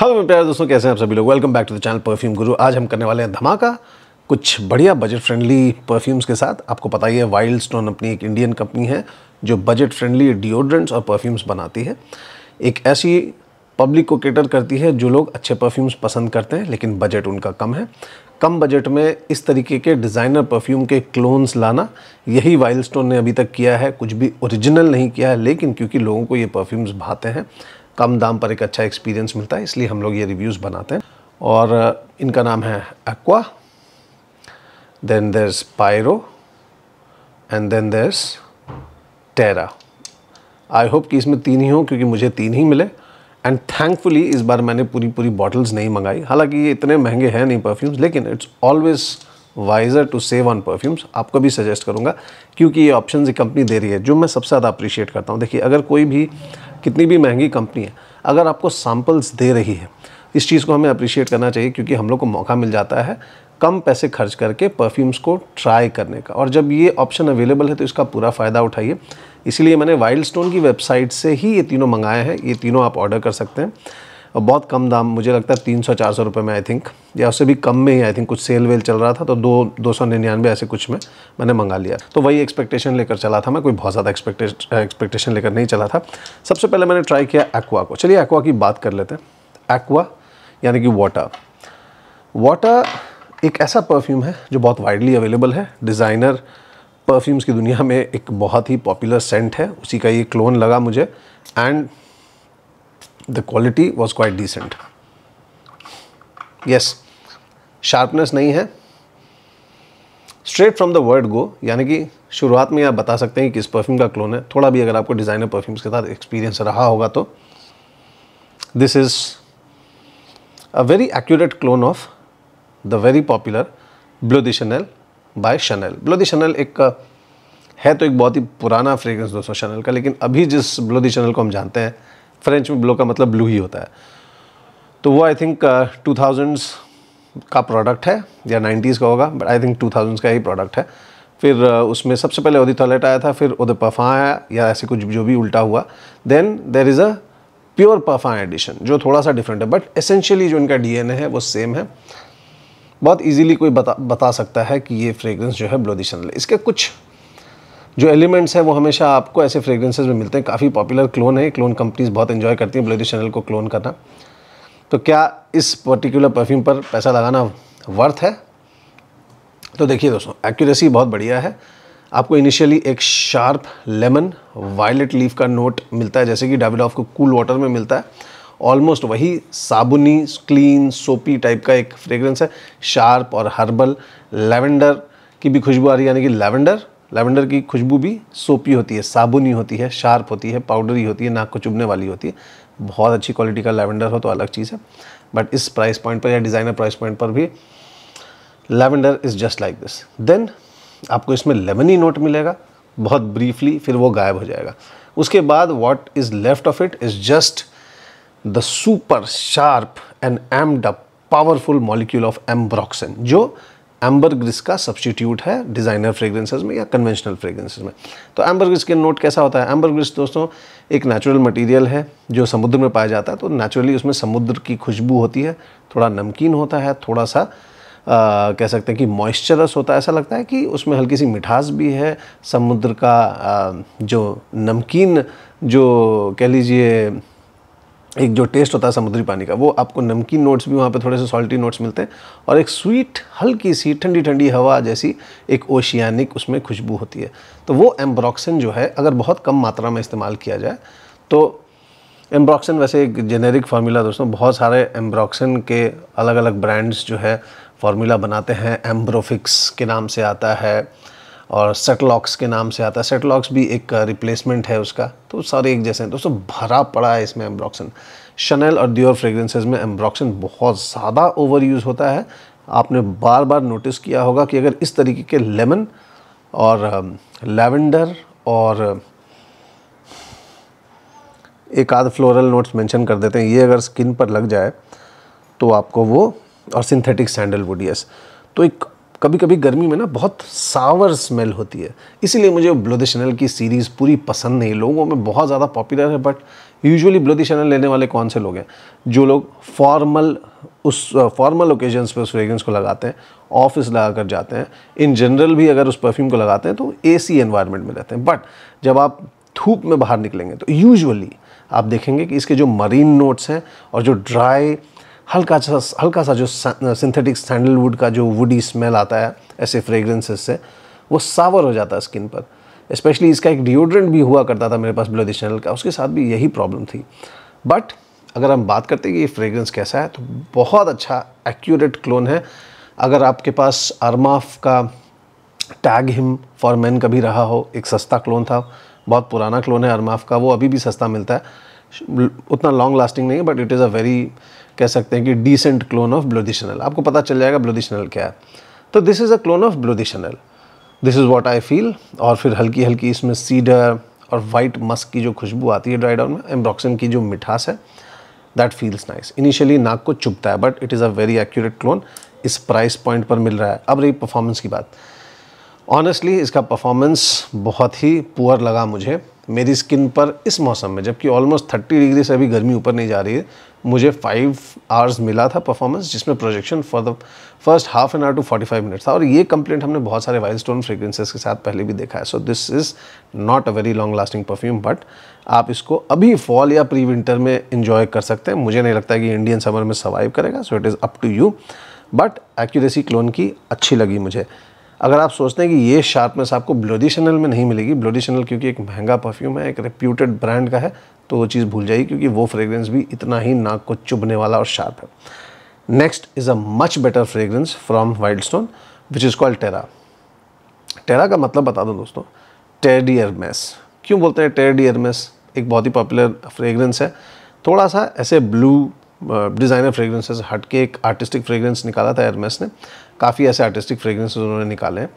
Hello प्यारे दोस्तों कैसे हैं आप सभी लोग welcome back to the channel perfume Guru आज हम करने वाले हैं धमाका कुछ बढ़िया बजट फ्रेंडली परफ्यूम्स के साथ आपको पता ही है वाइल्ड स्टोन अपनी एक इंडियन कंपनी है जो बजट फ्रेंडली डिओड्रेंट्स और परफ्यूम्स बनाती है एक ऐसी पब्लिक को केटर करती है जो लोग अच्छे परफ्यूम्स पसंद करते हैं लेकिन बजट उनका कम है कम बजट में इस तरीके के डिज़ाइनर परफ्यूम के क्लोन्स लाना यही वाइल्ड स्टोन ने अभी तक किया है कुछ भी ओरिजिनल नहीं किया है लेकिन क्योंकि लोगों को ये परफ्यूम्स भाते हैं कम दाम पर एक अच्छा एक्सपीरियंस मिलता है इसलिए हम लोग ये रिव्यूज़ बनाते हैं और इनका नाम है Aqua then there's Pyro and then there's Terra I hope कि इसमें तीन ही हों क्योंकि मुझे तीन ही मिले एंड थैंकफुली इस बार मैंने पूरी पूरी बॉटल्स नहीं मंगाई हालांकि ये इतने महंगे हैं नहीं परफ्यूम्स लेकिन it's always wiser to save on perfumes आपको भी सजेस्ट करूँगा क्योंकि ये ऑप्शन ये कंपनी दे रही है जो मैं सबसे ज़्यादा अप्रिशिएट करता हूँ देखिए अगर कोई भी कितनी भी महंगी कंपनी है अगर आपको सैम्पल्स दे रही है इस चीज़ को हमें अप्रिशिएट करना चाहिए क्योंकि हम लोग को मौका मिल जाता है कम पैसे खर्च करके परफ्यूम्स को ट्राई करने का और जब ये ऑप्शन अवेलेबल है तो इसका पूरा फ़ायदा उठाइए इसीलिए मैंने वाइल्ड स्टोन की वेबसाइट से ही ये तीनों मंगाए हैं ये तीनों आप ऑर्डर कर सकते हैं और बहुत कम दाम मुझे लगता है तीन सौ चार सौ रुपये में आई थिंक या उससे भी कम में ही आई थिंक कुछ सेल वेल चल रहा था तो दो दो सौ निन्यानवे ऐसे कुछ में मैंने मंगा लिया तो वही एक्सपेक्टेशन लेकर चला था मैं कोई बहुत ज़्यादा एक्सपेक्टेशन लेकर नहीं चला था सबसे पहले मैंने ट्राई किया एक्वा को चलिए एक्वा की बात कर लेते हैं एक्वा यानी कि वाटर वाटर एक ऐसा परफ्यूम है जो बहुत वाइडली अवेलेबल है डिज़ाइनर परफ्यूम्स की दुनिया में एक बहुत ही पॉपुलर सेंट है उसी का ये क्लोन लगा मुझे and the quality was quite decent. Yes, sharpness नहीं है straight from the word go यानी कि शुरुआत में आप बता सकते हैं कि किस परफ्यूम का क्लोन है थोड़ा भी अगर आपको डिज़ाइनर परफ्यूम्स के साथ एक्सपीरियंस रहा होगा तो this is a very accurate clone of the very popular Bleu de Chanel Chanel by Chanel Bleu de Chanel Chanel एक है तो एक बहुत ही पुराना फ्रेग्रेंस दोस्तों शनल का लेकिन अभी जिस ब्लो दिशनल शनल को हम जानते हैं फ्रेंच में ब्लो का मतलब ब्लू ही होता है तो वो आई थिंक टू थाउजेंड्स का प्रोडक्ट है या नाइन्टीज़ का होगा but I think two thousands का ही प्रोडक्ट है फिर uh, उसमें सबसे पहले ओदी टॉयलेट आया था फिर उदय पफा आया या ऐसे कुछ जो भी उल्टा हुआ then there is a pure पफा एडिशन जो थोड़ा सा डिफरेंट है बट एसेंशियली जो इनका डी है वो सेम है बहुत इजीली कोई बता बता सकता है कि ये फ्रेगरेंस जो है ब्लोदी चंद्र इसके कुछ जो एलिमेंट्स हैं वो हमेशा आपको ऐसे फ्रेगरेंसेज में मिलते हैं काफ़ी पॉपुलर क्लोन है क्लोन कंपनीज बहुत इन्जॉय करती हैं ब्लडी चैनल को क्लोन करना तो क्या इस पर्टिकुलर परफ्यूम पर पैसा लगाना वर्थ है तो देखिए दोस्तों एक्यूरेसी बहुत बढ़िया है आपको इनिशियली एक शार्प लेमन वायलेट लीफ का नोट मिलता है जैसे कि डाविड को कूल वाटर में मिलता है ऑलमोस्ट वही साबुनी क्लीन सोपी टाइप का एक फ्रेगरेंस है शार्प और हर्बल लेवेंडर की भी खुशबू आ रही है यानी कि लेवेंडर लेवेंडर की खुशबू भी सोपी होती है साबुनी होती है शार्प होती है पाउडरी होती है नाक को चुभने वाली होती है बहुत अच्छी क्वालिटी का लैवेंडर हो तो अलग चीज़ है बट इस प्राइस पॉइंट पर या डिज़ाइनर प्राइस पॉइंट पर भी lavender is just like this then आपको इसमें लेमनी नोट मिलेगा बहुत ब्रीफली फिर वो गायब हो जाएगा उसके बाद what is left of it is just the super sharp and amped up powerful molecule of ambroxan जो एम्बर ग्रिस का सब्सटीट्यूट है डिज़ाइनर फ्रेग्रेंसेज में या कन्वेंशनल फ्रेग्रेंसेज में तो एम्बर ग्रिस के नोट कैसा होता है एम्बर ग्रिस दोस्तों एक नेचुरल मटेरियल है जो समुद्र में पाया जाता है तो नेचुरली उसमें समुद्र की खुशबू होती है थोड़ा नमकीन होता है थोड़ा सा आ, कह सकते हैं कि मॉइस्चरस होता है ऐसा लगता है कि उसमें हल्की सी मिठास भी है समुद्र का आ, जो नमकीन जो कह लीजिए एक जो टेस्ट होता है समुद्री पानी का वो आपको नमकीन नोट्स भी वहाँ पे थोड़े से सॉल्टी नोट्स मिलते हैं और एक स्वीट हल्की सी ठंडी ठंडी हवा जैसी एक ओशियानिक उसमें खुशबू होती है तो वो एम्ब्रॉक्सन जो है अगर बहुत कम मात्रा में इस्तेमाल किया जाए तो एम्ब्रॉक्सन वैसे एक जेनेरिक फार्मूला दोस्तों बहुत सारे एम्ब्रॉक्सन के अलग अलग ब्रांड्स जो है फार्मूला बनाते हैं एम्ब्रोफिक्स के नाम से आता है और सेटलॉक्स के नाम से आता है सेटलॉक्स भी एक रिप्लेसमेंट है उसका तो सारे एक जैसे हैं दोस्तों भरा पड़ा है इसमें एम्ब्रॉक्सन शनल और दियोर फ्रेग्रेंसेज में एम्ब्रॉक्सन बहुत ज़्यादा ओवर यूज़ होता है आपने बार बार नोटिस किया होगा कि अगर इस तरीके के लेमन और लेवेंडर और एक आध फ्लोरल नोट्स मेंशन कर देते हैं ये अगर स्किन पर लग जाए तो आपको वो और सिंथेटिक सैंडलवुड यस तो एक कभी कभी गर्मी में ना बहुत सावर स्मेल होती है इसीलिए मुझे ब्लोदी शनल की सीरीज़ पूरी पसंद नहीं लोगों में बहुत ज़्यादा पॉपुलर है बट यूजुअली ब्लोदी शनल लेने वाले कौन से लोग हैं जो लोग फॉर्मल उस फॉर्मल ओकेजन्स पर उस फ्रेगरेंस को लगाते हैं ऑफिस लगा कर जाते हैं इन जनरल भी अगर उस परफ्यूम को लगाते हैं तो ए सी में रहते हैं बट जब आप धूप में बाहर निकलेंगे तो यूजअली आप देखेंगे कि इसके जो मरीन नोट्स हैं और जो ड्राई हल्का सा हल्का सा जो सिंथेटिक सैंडलवुड का जो वुडी स्मेल आता है ऐसे फ्रेग्रेंसेस से वो सावर हो जाता है स्किन पर स्पेशली इसका एक डिओड्रेंट भी हुआ करता था मेरे पास ब्लडी चैनल का उसके साथ भी यही प्रॉब्लम थी बट अगर हम बात करते हैं कि ये फ्रेगरेंस कैसा है तो बहुत अच्छा एक्यूरेट क्लोन है अगर आपके पास अरमाफ का टैग हिम फॉर मैन कभी रहा हो एक सस्ता क्लोन था बहुत पुराना क्लोन है अरमाफ का वो अभी भी सस्ता मिलता है उतना लॉन्ग लास्टिंग नहीं है but it is a very कह सकते हैं कि डिसेंट क्लोन ऑफ ब्लोदिशनल आपको पता चल जाएगा ब्लोडिशनल क्या है तो this is a clone of Bleu de Chanel this is what I feel और फिर हल्की हल्की इसमें सीडर और वाइट मस्क की जो खुशबू आती है ड्राई डाउन में एम्ब्रॉक्सिन की जो मिठास है दैट फील्स नाइस इनिशियली नाक को चुभता है but it is a very accurate clone इस प्राइस पॉइंट पर मिल रहा है अब रही परफॉर्मेंस की बात ऑनेस्टली इसका परफॉर्मेंस बहुत ही पुअर लगा मुझे मेरी स्किन पर इस मौसम में जबकि ऑलमोस्ट थर्टी डिग्री से अभी गर्मी ऊपर नहीं जा रही है मुझे फाइव आवर्स मिला था परफॉर्मेंस जिसमें projection for the first half an hour two forty five minutes था और ये कंप्लेंट हमने बहुत सारे वाइल्ड स्टोन फ्रेग्रेंसेज के साथ पहले भी देखा है so this is not a very long lasting perfume but आप इसको अभी फॉल या प्री विंटर में इन्जॉय कर सकते हैं मुझे नहीं लगता कि इंडियन समर में सर्वाइव करेगा so it is up to you but accuracy clone की अच्छी लगी मुझे अगर आप सोचते हैं कि ये शार्पनेस आपको ब्लोडी शनल में नहीं मिलेगी ब्लोडी शनल क्योंकि एक महंगा परफ्यूम है एक रिप्यूटेड ब्रांड का है तो वो चीज़ भूल जाइए क्योंकि वो फ्रेगरेंस भी इतना ही नाक को चुभने वाला और शार्प है next is a much better fragrance from Wild Stone which is called Terra Terra का मतलब बता दूँ दोस्तों टेरडी एरमेस क्यों बोलते हैं टेरडी एरमेस एक बहुत ही पॉपुलर फ्रेगरेंस है थोड़ा सा ऐसे ब्लू डिज़ाइनर फ्रेगरेंसेस हट के एक आर्टिस्टिक फ्रेगरेंस निकाला था एरमेस ने काफ़ी ऐसे आर्टिस्टिक फ्रेगरेंसेज उन्होंने निकाले हैं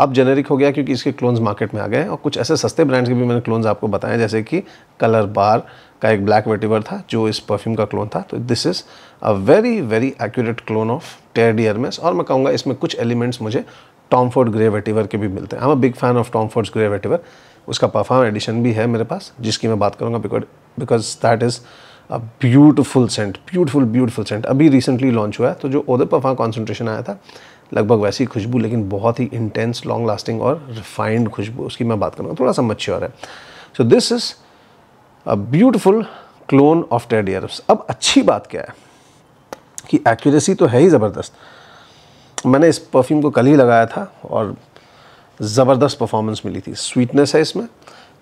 अब जेनेरिक हो गया क्योंकि इसके क्लोन्स मार्केट में आ गए और कुछ ऐसे सस्ते ब्रांड्स के भी मैंने क्लोन्स आपको बताए जैसे कि कलर बार का एक ब्लैक वेटिवर था जो इस परफ्यूम का क्लोन था तो this is a very very accurate clone of Terre d' और मैं कहूँगा इसमें कुछ एलिमेंट्स मुझे टॉमफोर्ड ग्रे वेटिवर के भी मिलते हैं हम big fan of Tom Ford's Grey Vetiver उसका परफॉर्म एडिशन भी है मेरे पास जिसकी मैं बात करूँगा because that is beautiful scent beautiful beautiful scent अभी रिसेंटली लॉन्च हुआ है तो जो ओदे पफा कॉन्सेंट्रेशन आया था लगभग वैसी खुशबू लेकिन बहुत ही इंटेंस लॉन्ग लास्टिंग और रिफाइंड खुशबू उसकी मैं बात करूँगा थोड़ा सा मच्योर है so this is a beautiful clone of टेड ईयरप्स अब अच्छी बात क्या है कि एक्यूरेसी तो है ही ज़बरदस्त मैंने इस परफ्यूम को कल ही लगाया था और ज़बरदस्त परफॉर्मेंस मिली थी स्वीटनेस है इसमें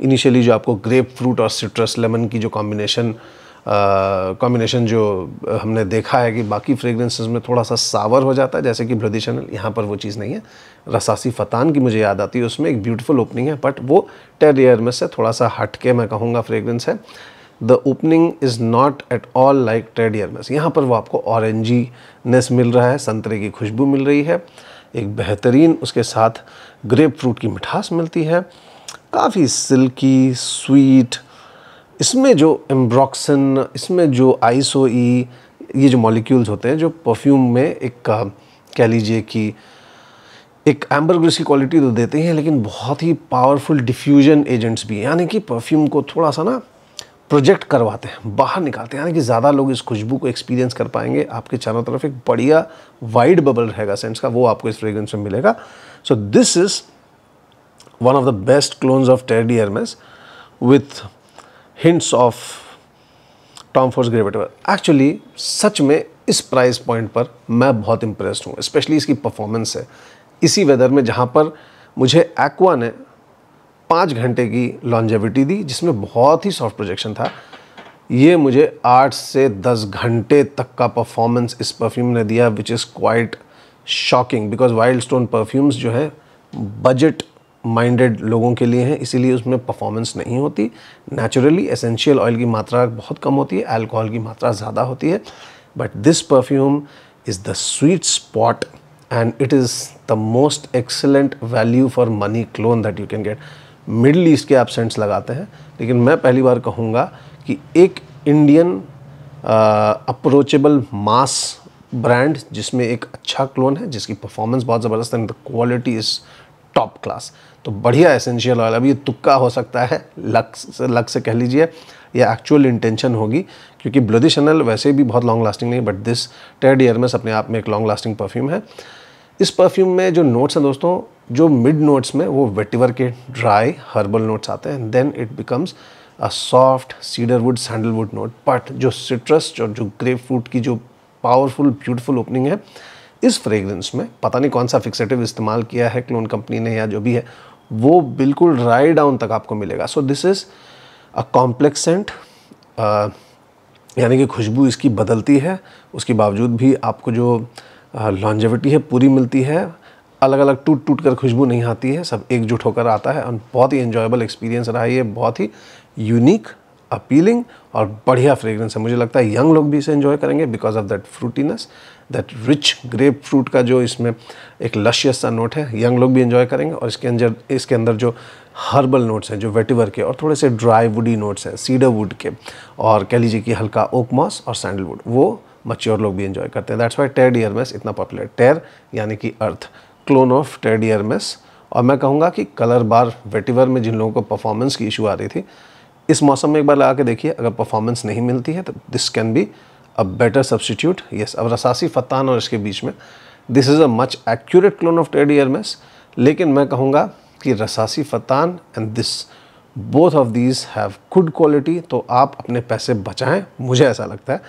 इनिशियली जो आपको ग्रेप फ्रूट और सिट्रस लेमन की जो कॉम्बिनेशन कॉम्बिनेशन जो हमने देखा है कि बाकी फ्रेगरेंसेस में थोड़ा सा सावर हो जाता है जैसे कि ब्लडी यहाँ पर वो चीज़ नहीं है रसासी फतान की मुझे याद आती है उसमें एक ब्यूटीफुल ओपनिंग है बट वो टेड एयर में से थोड़ा सा हट के मैं कहूँगा फ्रेगरेंस है the opening is not at all like ted air यहाँ पर वो आपको ऑरेंजीनेस मिल रहा है संतरे की खुशबू मिल रही है एक बेहतरीन उसके साथ ग्रेप फ्रूट की मिठास मिलती है काफ़ी सिल्की स्वीट इसमें जो एम्ब्रॉक्सन इसमें जो आइसो ई e, ये जो मॉलिक्यूल्स होते हैं जो परफ्यूम में एक कह लीजिए कि एक एम्बर ग्रिस की क्वालिटी तो देते हैं लेकिन बहुत ही पावरफुल डिफ्यूजन एजेंट्स भी हैं यानी कि परफ्यूम को थोड़ा सा ना प्रोजेक्ट करवाते हैं बाहर निकालते हैं यानी कि ज़्यादा लोग इस खुशबू को एक्सपीरियंस कर पाएंगे आपके चारों तरफ एक बढ़िया वाइड बबल रहेगा सेंस का वो आपको इस फ्रेग्रेंस में मिलेगा so this is one of the best clones of Terre d' Hermes with hints of Tom Ford's Grey Vetiver actually सच में इस प्राइस पॉइंट पर मैं बहुत इंप्रेस्ड हूँ स्पेशली इसकी परफॉर्मेंस है इसी वेदर में जहाँ पर मुझे एक्वा ने पाँच घंटे की लॉन्जेविटी दी जिसमें बहुत ही सॉफ्ट प्रोजेक्शन था ये मुझे आठ से दस घंटे तक का परफॉर्मेंस इस परफ्यूम ने दिया which is quite shocking because Wild Stone perfumes जो है बजट माइंडेड लोगों के लिए हैं इसीलिए उसमें परफॉर्मेंस नहीं होती नेचुरली एसेंशियल ऑयल की मात्रा बहुत कम होती है अल्कोहल की मात्रा ज़्यादा होती है but this perfume is the sweet spot and it is the most excellent value for money clone that you can get Middle East के आप सेंट्स लगाते हैं लेकिन मैं पहली बार कहूँगा कि एक इंडियन अप्रोचेबल मास ब्रांड जिसमें एक अच्छा क्लोन है जिसकी परफॉर्मेंस बहुत ज़बरदस्त है and the quality is top class तो बढ़िया एसेंशियल ऑयल अभी ये तुक्का हो सकता है लक से लक से कह लीजिए या एक्चुअल इंटेंशन होगी क्योंकि ब्लडी शनल वैसे भी बहुत लॉन्ग लास्टिंग नहीं बट दिस टेड में अपने आप में एक लॉन्ग लास्टिंग परफ्यूम है इस परफ्यूम में जो नोट्स हैं दोस्तों जो मिड नोट्स में वो वेटिवर के ड्राई हर्बल नोट्स आते हैं then it becomes a soft cedarwood sandalwood note but जो सिट्रस और जो ग्रेप फ्रूट की जो पावरफुल ब्यूटिफुल ओपनिंग है इस फ्रेग्रेंस में पता नहीं कौन सा फिक्सेटिव इस्तेमाल किया है क्लोन कंपनी ने या जो भी है वो बिल्कुल राय डाउन तक आपको मिलेगा so this is a complex scent यानी कि खुशबू इसकी बदलती है उसके बावजूद भी आपको जो लॉन्जविटी uh, है पूरी मिलती है अलग अलग टूट टूट कर खुशबू नहीं आती है सब एकजुट होकर आता है और बहुत ही एंजॉयबल एक्सपीरियंस रहा है ये बहुत ही यूनिक अपीलिंग और बढ़िया फ्रेगरेंस है मुझे लगता है यंग लोग भी इसे इन्जॉय करेंगे because of that fruitiness that rich grapefruit का जो इसमें एक लशियस सा नोट है यंग लोग भी इन्जॉय करेंगे और इसके अंदर इसके अंदर जो हर्बल नोट्स हैं जो वेटिवर के और थोड़े से ड्राई वुडी नोट्स हैं सीडर वुड के और कह लीजिए कि हल्का ओक मॉस और सैंडलवुड वो मच्योर लोग भी इन्जॉय करते हैं दैट्स वाई टेर डियरमेस इतना पॉपुलर टेर यानी कि अर्थ क्लोन ऑफ टेर डियरमेस और मैं कहूँगा कि कलर बार वेटिवर में जिन लोगों को परफॉर्मेंस की इशू आ रही थी इस मौसम में एक बार लगा के देखिए अगर परफॉर्मेंस नहीं मिलती है तो this can be a better substitute yes अब रसासी फतान और इसके बीच में this is a much accurate clone of टेडी एरमेस लेकिन मैं कहूँगा कि Rasasi Fattan and this both of these have good quality तो आप अपने पैसे बचाएं मुझे ऐसा लगता है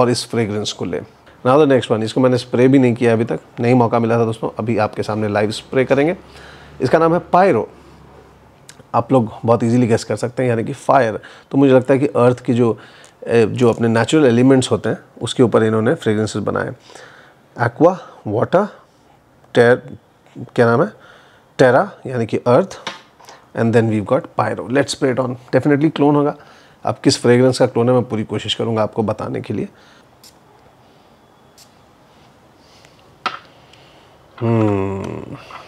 और इस फ्रेगरेंस को लें ना द नेक्स्ट वन इसको मैंने स्प्रे भी नहीं किया अभी तक नहीं मौका मिला था दोस्तों अभी आपके सामने लाइव स्प्रे करेंगे इसका नाम है पायरो आप लोग बहुत इजीली गैस कर सकते हैं यानी कि फायर तो मुझे लगता है कि अर्थ की जो जो अपने नेचुरल एलिमेंट्स होते हैं उसके ऊपर इन्होंने फ्रेग्रेंसेस बनाए एक्वा वाटर टेर क्या नाम है टेरा यानी कि earth and then we got Pyro let's spread on definitely clone होगा अब किस फ्रेगरेंस का क्लोन है मैं पूरी कोशिश करूँगा आपको बताने के लिए हम्म hmm.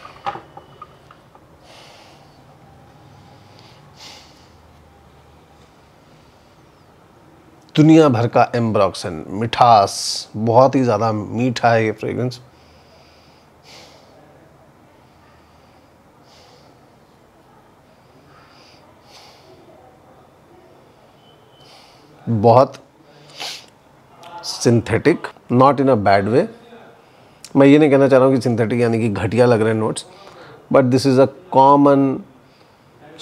दुनिया भर का एम्ब्रॉक्सन मिठास बहुत ही ज़्यादा मीठा है ये फ्रेग्रेंस बहुत synthetic not in a bad way मैं ये नहीं कहना चाह रहा हूँ कि सिंथेटिक यानी कि घटिया लग रहे हैं notes but this is a common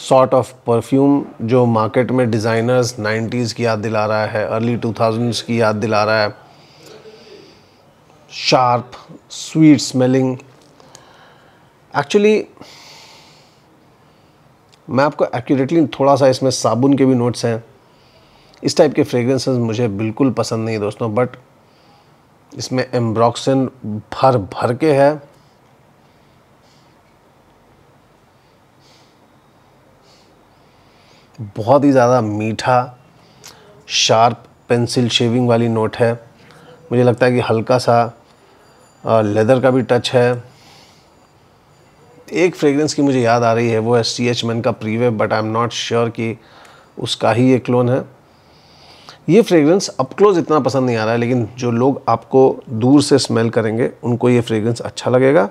sort of perfume जो मार्केट में डिज़ाइनर्स 90s की याद दिला रहा है अर्ली 2000s की याद दिला रहा है शार्प स्वीट स्मेलिंग एक्चुअली मैं आपको एक्यूरेटली थोड़ा सा इसमें साबुन के भी नोट्स हैं इस टाइप के फ्रेगरेंसेस मुझे बिल्कुल पसंद नहीं दोस्तों बट इसमें एम्ब्रॉक्सन भर भर के है बहुत ही ज़्यादा मीठा शार्प पेंसिल शेविंग वाली नोट है मुझे लगता है कि हल्का सा लेदर का भी टच है एक फ्रेगरेंस की मुझे याद आ रही है वो है सी एच मैन का प्रीवे but I am not sure कि उसका ही ये क्लोन है ये फ्रेगरेंस अप क्लोज इतना पसंद नहीं आ रहा है लेकिन जो लोग आपको दूर से स्मेल करेंगे उनको ये फ्रेगरेंस अच्छा लगेगा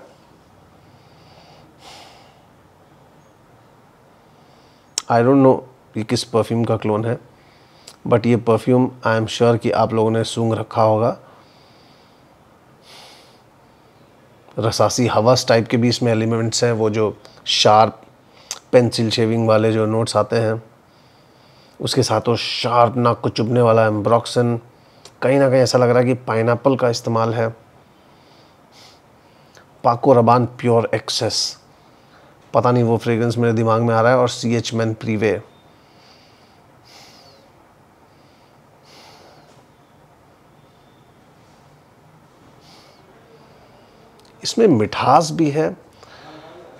आई डोंट नो कि किस परफ्यूम का क्लोन है बट ये परफ्यूम आई एम श्योर कि आप लोगों ने सूंघ रखा होगा रसासी हवस टाइप के भी इसमें एलिमेंट्स हैं वो जो शार्प पेंसिल शेविंग वाले जो नोट्स आते हैं उसके साथ वो शार्प नाक को चुभने वाला एम्ब्रॉक्सन कहीं ना कहीं ऐसा लग रहा है कि पाइनएप्पल का इस्तेमाल है पाको रबान प्योर एक्सेस पता नहीं वो फ्रेगरेंस मेरे दिमाग में आ रहा है और सी एच मैन प्रीवे इसमें मिठास भी है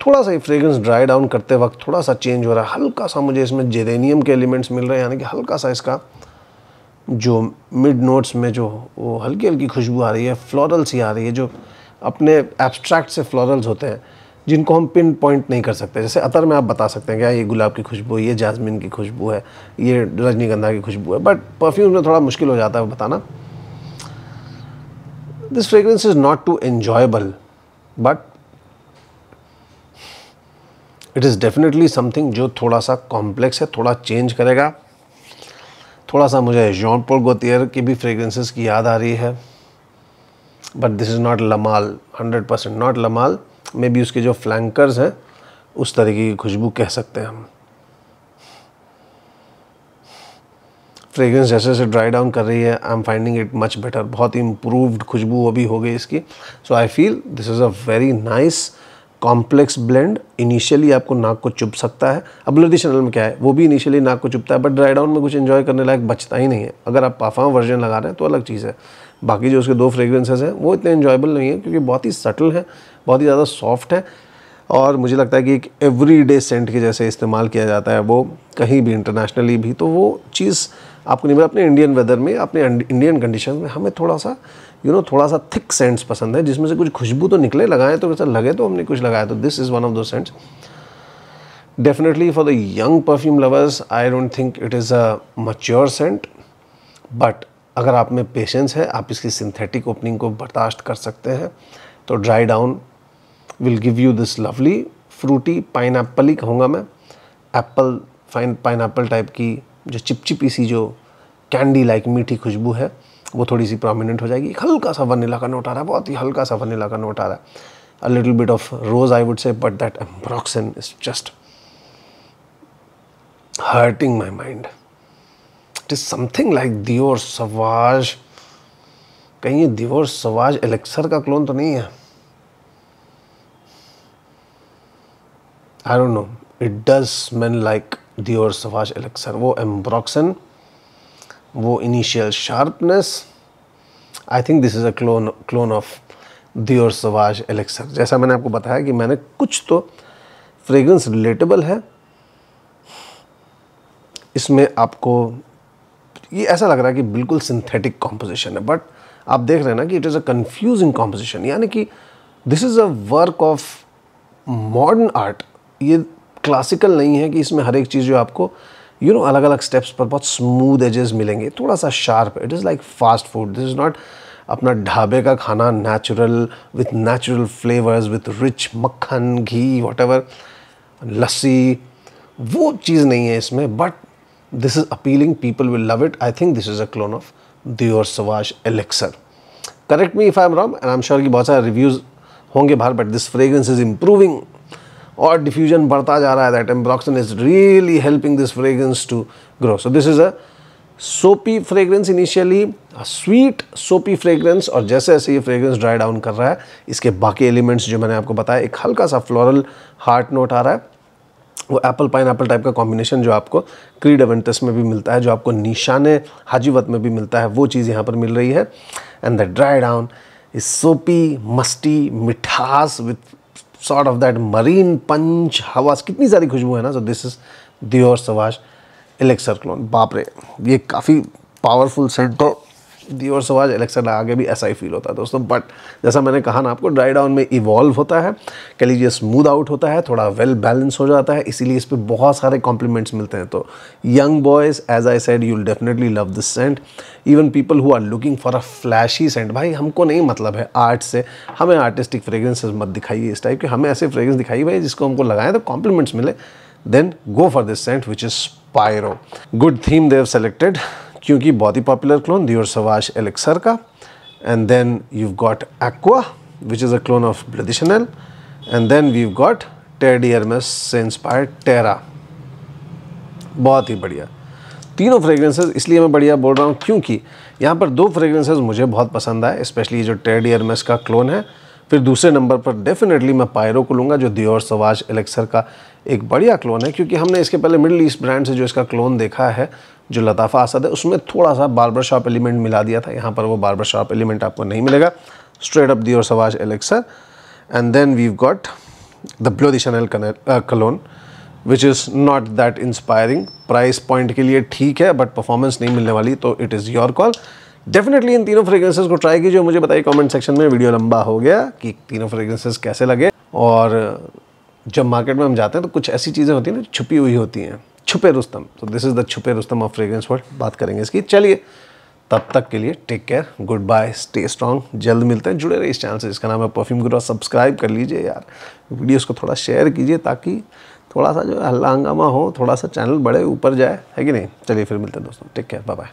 थोड़ा सा ये फ्रेगरेंस ड्राई डाउन करते वक्त थोड़ा सा चेंज हो रहा है हल्का सा मुझे इसमें जेरेनियम के एलिमेंट्स मिल रहे हैं यानी कि हल्का सा इसका जो मिड नोट्स में जो वो हल्की हल्की खुशबू आ रही है फ्लोरल्स ही आ रही है जो अपने एब्स्ट्रैक्ट से फ्लोरल्स होते हैं जिनको हम पिन पॉइंट नहीं कर सकते जैसे अतर में आप बता सकते हैं क्या ये गुलाब की खुशबू है ये जासमिन की खुशबू है ये रजनीगंधा की खुशबू है बट परफ्यूम में थोड़ा मुश्किल हो जाता है बताना this fragrance is not too enjoyable but it is definitely something जो थोड़ा सा कॉम्प्लेक्स है थोड़ा चेंज करेगा थोड़ा सा मुझे जॉन पोल गोतियर की भी फ्रेग्रेंसेस की याद आ रही है but this is not Le Male hundred percent not Le Male maybe उसके जो फ्लैंकर्स हैं उस तरीके की खुशबू कह सकते हैं हम फ्रेगरेंस जैसे जैसे ड्राई डाउन कर रही है I am finding it much better बहुत ही इम्प्रूवड खुशबू अभी हो गई इसकी so I feel this is a very nice complex blend initially आपको नाक को चुप सकता है अब अबलर्टी चैनल में क्या है वो भी इनिशियली नाक को चुपता है बट ड्राई डाउन में कुछ इन्जॉय करने लायक बचता ही नहीं है अगर आप पाफाम वर्जन लगा रहे हैं तो अलग चीज़ है बाकी जो उसके दो फ्रेगरेंसेज हैं वो इतने इन्जॉयबल नहीं है क्योंकि बहुत ही सटल है बहुत ही ज़्यादा सॉफ्ट है और मुझे लगता है कि एक एवरी डे सेंट के जैसे इस्तेमाल किया जाता है वो कहीं भी इंटरनेशनली भी तो वो चीज़ आपको नहीं मिला अपने इंडियन वेदर में अपने इंडियन कंडीशन में हमें थोड़ा सा यू you नो know, थोड़ा सा थिक सेंट्स पसंद है जिसमें से कुछ खुशबू तो निकले लगाएं तो वैसा लगे तो हमने कुछ लगाया तो this is one of those scents definitely for the young perfume lovers I don't think it is a mature scent but अगर आप में पेशेंस है आप इसकी सिंथेटिक ओपनिंग को बर्दाश्त कर सकते हैं तो dry down will give you this lovely fruity pineapple ही कहूँगा मैं apple fine pineapple type की जो चिपचिपी सी जो कैंडी लाइक मीठी खुशबू है वो थोड़ी सी प्रोमिनेंट हो जाएगी हल्का सा वनीला का नोट आ रहा है बहुत ही हल्का सा वनीला का नोट आ रहा है a little bit of rose I would say but that ambroxan is just hurting my mind it is something like Dior Sauvage कहीं दियोर सवाज एलेक्सर का क्लोन तो नहीं है I don't know it does man like Dior Sauvage Elixir वो ambroxan वो initial sharpness I think this is a clone clone of Dior Sauvage Elixir जैसा मैंने आपको बताया कि मैंने कुछ तो फ्रेगरेंस रिलेटेबल है इसमें आपको ये ऐसा लग रहा है कि बिल्कुल सिंथेटिक कॉम्पोजिशन है बट आप देख रहे हैं ना कि it is a confusing composition यानी कि this is a work of modern art ये क्लासिकल नहीं है कि इसमें हर एक चीज़ जो आपको यू you नो know, अलग अलग स्टेप्स पर बहुत स्मूथ एजेस मिलेंगे थोड़ा सा sharp it is like fast food this is not अपना ढाबे का खाना natural with natural flavours with rich makhan ghee वट लस्सी वो चीज़ नहीं है इसमें but this is appealing people will love it I think this is a clone of Dior Sauvage Elixir correct me if I am wrong and I am sure कि बहुत सारे reviews होंगे बाहर but this fragrance is improving और diffusion बढ़ता जा रहा है that ambroxan is really helping this fragrance to grow so this is a soapy fragrance initially sweet soapy fragrance और जैसे जैसे ये फ्रेग्रेंस ड्राई डाउन कर रहा है इसके बाकी एलिमेंट्स जो मैंने आपको बताया एक हल्का सा फ्लोरल हार्ट नोट आ रहा है वो एप्पल पाइन एप्पल टाइप का कॉम्बिनेशन जो आपको क्रीड एवेंटस में भी मिलता है जो आपको निशाने हाजीवत में भी मिलता है वो चीज़ यहाँ पर मिल रही है and the dry down is soapy musty मिठास with sort of that marine punch हवास कितनी सारी खुशबू है ना so this is Dior Sauvage Elixir clone बाप ये काफ़ी पावरफुल सेंट और दी और सवाज इलेक्शन आगे भी ऐसा ही फील होता है दोस्तों बट जैसा मैंने कहा ना आपको ड्राई डाउन में इवॉल्व होता है कह लीजिए स्मूद आउट होता है थोड़ा वेल बैलेंस हो जाता है इसीलिए इस पर बहुत सारे कॉम्प्लीमेंट्स मिलते हैं तो young boys as I said you definitely love this scent even people who are looking for a flashy scent भाई हमको नहीं मतलब है आर्ट से हमें आर्टिस्टिक फ्रेग्रेंस मत दिखाइए इस टाइप के हमें ऐसे फ्रेग्रेंस दिखाई भाई जिसको हमको लगाएं तो कॉम्प्लीमेंट्स मिले then go for this scent which is Pyro good theme they selected क्योंकि बहुत ही popular clone Dior Sauvage Elixir का and then you got Aqua which is a clone of Bladishanel and then we got Teddy Hermes से inspire Terra बहुत ही बढ़िया तीनों fragrances इसलिए मैं बढ़िया बोल रहा हूँ क्योंकि यहाँ पर दो फ्रेगरेंसेज मुझे बहुत पसंद आए स्पेशली जो टेडी एरमेस का क्लोन है फिर दूसरे नंबर पर डेफिनेटली मैं पायरो को लूँगा जो दियोर सवाज एलेक्सर का एक बढ़िया क्लोन है क्योंकि हमने इसके पहले मिडल ईस्ट ब्रांड से जो इसका क्लोन देखा है जो लताफ़ा आसद है उसमें थोड़ा सा बार्बर शॉप एलिमेंट मिला दिया था यहाँ पर वो बार्बर शॉप एलिमेंट आपको नहीं मिलेगा straight up Dior Sauvage Elixir and then we've got the Bleu de Chanel clone which is not that inspiring price point के लिए ठीक है बट परफॉर्मेंस नहीं मिलने वाली तो it is your call definitely इन तीनों फ्रेगरेंसेज को ट्राई कीजिए मुझे बताइए कॉमेंट सेक्शन में वीडियो लंबा हो गया कि तीनों फ्रेग्रेंसेस कैसे लगे और जब मार्केट में हम जाते हैं तो कुछ ऐसी चीज़ें होती हैं ना छुपी हुई होती हैं छुपे रुस्तम तो दिस इज़ द छुपे रुस्तम ऑफ फ्रेग्रेंस वर्ल्ड बात करेंगे इसकी चलिए तब तक के लिए take care goodbye stay strong जल्द मिलते हैं जुड़े रहे इस चैनल से जिसका नाम है परफ्यूम गुरु सब्सक्राइब कर लीजिए यार वीडियोस को थोड़ा शेयर कीजिए ताकि थोड़ा सा जो हल्ला हंगामा हो थोड़ा सा चैनल बढ़े ऊपर जाए है कि नहीं चलिए फिर मिलते हैं दोस्तों टेक केयर बाय बाय